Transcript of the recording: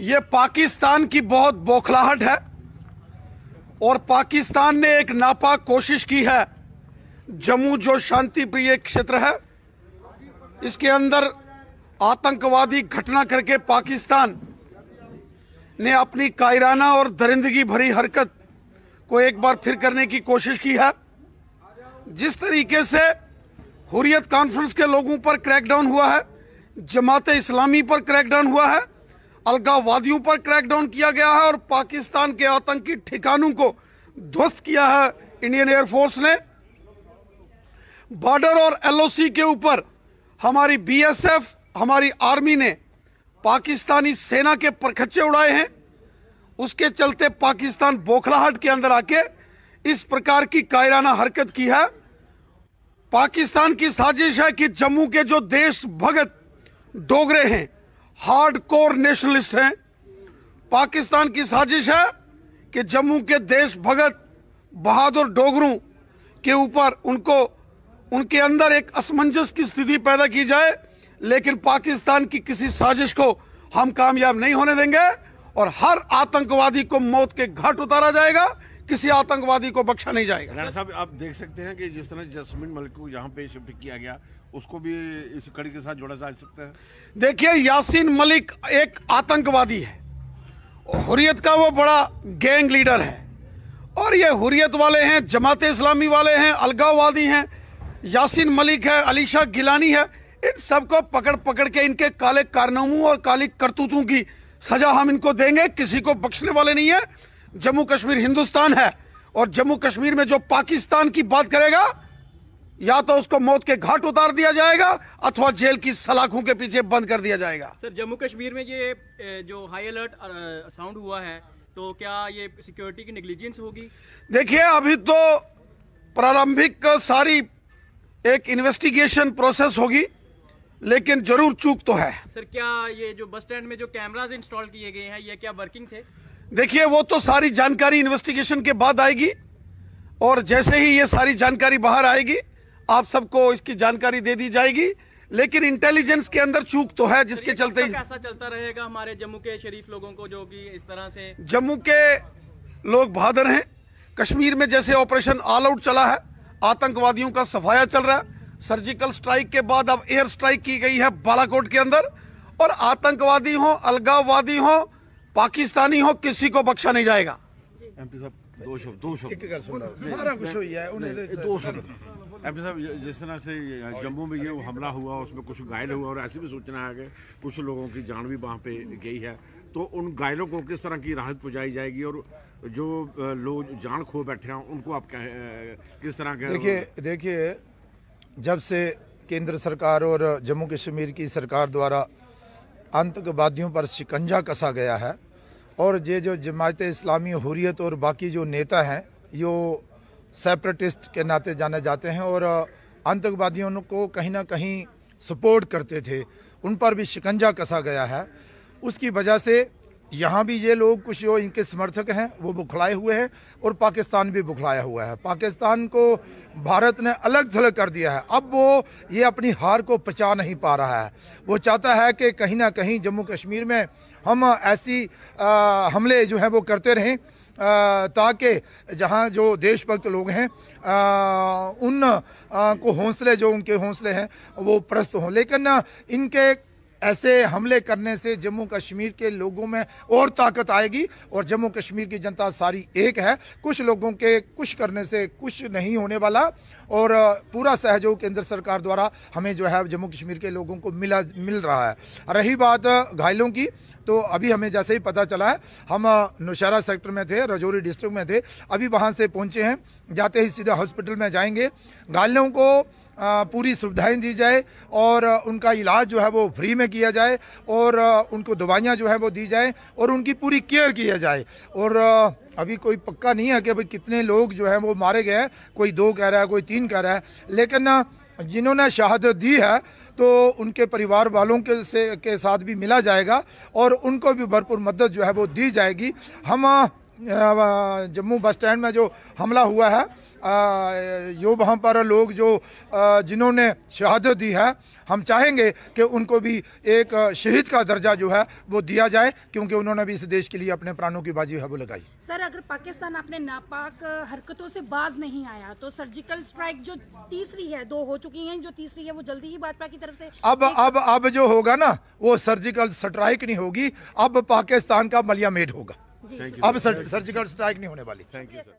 ये पाकिस्तान की बहुत बौखलाहट है और पाकिस्तान ने एक नापाक कोशिश की है जम्मू जो शांति प्रिय क्षेत्र है इसके अंदर आतंकवादी घटना करके पाकिस्तान ने अपनी कायराना और दरिंदगी भरी हरकत को एक बार फिर करने की कोशिश की है जिस तरीके से हुरियत कॉन्फ्रेंस के लोगों पर क्रैकडाउन हुआ है जमात इस्लामी पर क्रैकडाउन हुआ है अलगावादियों पर क्रैकडाउन किया गया है और पाकिस्तान के आतंकी ठिकानों को ध्वस्त किया है इंडियन एयरफोर्स ने बॉर्डर और एलओसी के ऊपर हमारी बीएसएफ हमारी आर्मी ने पाकिस्तानी सेना के प्रखच्चे उड़ाए हैं उसके चलते पाकिस्तान बोखलाहट के अंदर आके इस प्रकार की कायराना हरकत की है पाकिस्तान की साजिश है कि जम्मू के जो देश भगत डोगरे हैं हार्डकोर नेशनलिस्ट हैं पाकिस्तान की साजिश है कि जम्मू के देशभगत बहादुर डोगरों के ऊपर उनको उनके अंदर एक असमंजस की स्थिति पैदा की जाए लेकिन पाकिस्तान की किसी साजिश को हम कामयाब नहीं होने देंगे और हर आतंकवादी को मौत के घाट उतारा जाएगा किसी आतंकवादी को बख्शा नहीं जाएगा राणा साहब आप देख सकते हैं कि जिस तरह जसमिन मलिक को यहाँ पे शिफ्ट किया गया उसको भी इस कड़ी के साथ जोड़ा जा सकता है देखिए यासीन मलिक एक आतंकवादी है हुरियत का वो बड़ा गैंग लीडर है और ये हुरियत वाले हैं जमात इस्लामी वाले हैं अलगाववादी हैं यासीन मलिक है अलीशा गिलानी है इन सबको पकड़ पकड़ के इनके काले कारनामों और काली करतूतों की सजा हम इनको देंगे किसी को बख्शने वाले नहीं है जम्मू कश्मीर हिंदुस्तान है और जम्मू कश्मीर में जो पाकिस्तान की बात करेगा या तो उसको मौत के घाट उतार दिया जाएगा अथवा जेल की सलाखों के पीछे बंद कर दिया जाएगा सर जम्मू कश्मीर में ये जो हाई अलर्ट साउंड हुआ है तो क्या ये सिक्योरिटी की निग्लिजेंस होगी देखिए अभी तो प्रारंभिक सारी एक इन्वेस्टिगेशन प्रोसेस होगी लेकिन जरूर चूक तो है सर क्या ये जो बस स्टैंड में जो कैमराज इंस्टॉल किए गए हैं ये क्या वर्किंग थे देखिए वो तो सारी जानकारी इन्वेस्टिगेशन के बाद आएगी और जैसे ही ये सारी जानकारी बाहर आएगी आप सबको इसकी जानकारी दे दी जाएगी लेकिन इंटेलिजेंस के अंदर चूक तो है जिसके चलते ऐसा चलता रहेगा हमारे जम्मू के शरीफ लोगों को जो कि इस तरह से जम्मू के लोग बहादुर हैं कश्मीर में जैसे ऑपरेशन ऑल आउट चला है आतंकवादियों का सफाया चल रहा है सर्जिकल स्ट्राइक के बाद अब एयर स्ट्राइक की गई है बालाकोट के अंदर और आतंकवादी हो अलगाववादी हो पाकिस्तानी हो किसी को बख्शा नहीं जाएगा एमपी साहब दो दो शब्द सारा कुछ है तो दो शब्द साहब जिस तरह से जम्मू में ये हमला हुआ उसमें कुछ घायल हुआ और ऐसी भी सूचना है कि कुछ लोगों की जान भी वहाँ पे गई है तो उन घायलों को किस तरह की राहत पहुँचाई जाएगी और जो लोग जान खो बैठे हैं उनको आप कह, किस तरह के देखिए देखिए जब से केंद्र सरकार और जम्मू कश्मीर की सरकार द्वारा आतंकवादियों पर शिकंजा कसा गया है और ये जो जमायत इस्लामी हुरियत और बाकी जो नेता हैं यो सेपरेटिस्ट के नाते जाने जाते हैं और आतंकवादियों को कहीं ना कहीं सपोर्ट करते थे उन पर भी शिकंजा कसा गया है उसकी वजह से यहाँ भी ये लोग कुछ जो इनके समर्थक हैं वो बुखलाए हुए हैं और पाकिस्तान भी बुखलाया हुआ है पाकिस्तान को भारत ने अलग थलग कर दिया है अब वो ये अपनी हार को पचा नहीं पा रहा है वो चाहता है कि कहीं ना कहीं जम्मू कश्मीर में हम ऐसी आ, हमले जो हैं वो करते रहें ताकि जहाँ जो देशभक्त लोग हैं उन आ, को हौसले जो उनके हौसले हैं वो प्रस्त हों लेकिन इनके ऐसे हमले करने से जम्मू कश्मीर के लोगों में और ताकत आएगी और जम्मू कश्मीर की जनता सारी एक है कुछ लोगों के कुछ करने से कुछ नहीं होने वाला और पूरा सहयोग केंद्र सरकार द्वारा हमें जो है जम्मू कश्मीर के लोगों को मिला मिल रहा है रही बात घायलों की तो अभी हमें जैसे ही पता चला है हम नौशहरा सेक्टर में थे रजौरी डिस्ट्रिक्ट में थे अभी वहाँ से पहुँचे हैं जाते ही सीधा हॉस्पिटल में जाएंगे घायलों को पूरी सुविधाएं दी जाए और उनका इलाज जो है वो फ्री में किया जाए और उनको दवाइयाँ जो है वो दी जाए और उनकी पूरी केयर किया जाए और अभी कोई पक्का नहीं है कि भाई कितने लोग जो है वो मारे गए हैं कोई दो कह रहा है कोई तीन कह रहा है लेकिन जिन्होंने शहादत दी है तो उनके परिवार वालों के से के साथ भी मिला जाएगा और उनको भी भरपूर मदद जो है वो दी जाएगी हम जम्मू बस स्टैंड में जो हमला हुआ है यो वहाँ पर लोग जो जिन्होंने शहादत दी है हम चाहेंगे कि उनको भी एक शहीद का दर्जा जो है वो दिया जाए क्योंकि उन्होंने भी इस देश के लिए अपने प्राणों की बाजी है वो लगाई सर अगर पाकिस्तान अपने नापाक हरकतों से बाज नहीं आया तो सर्जिकल स्ट्राइक जो तीसरी है दो हो चुकी हैं जो तीसरी है वो जल्दी ही भाजपा की तरफ से अब अब अब जो होगा ना वो सर्जिकल स्ट्राइक नहीं होगी अब पाकिस्तान का मलिया होगा अब सर्जिकल स्ट्राइक नहीं होने वाली थैंक यू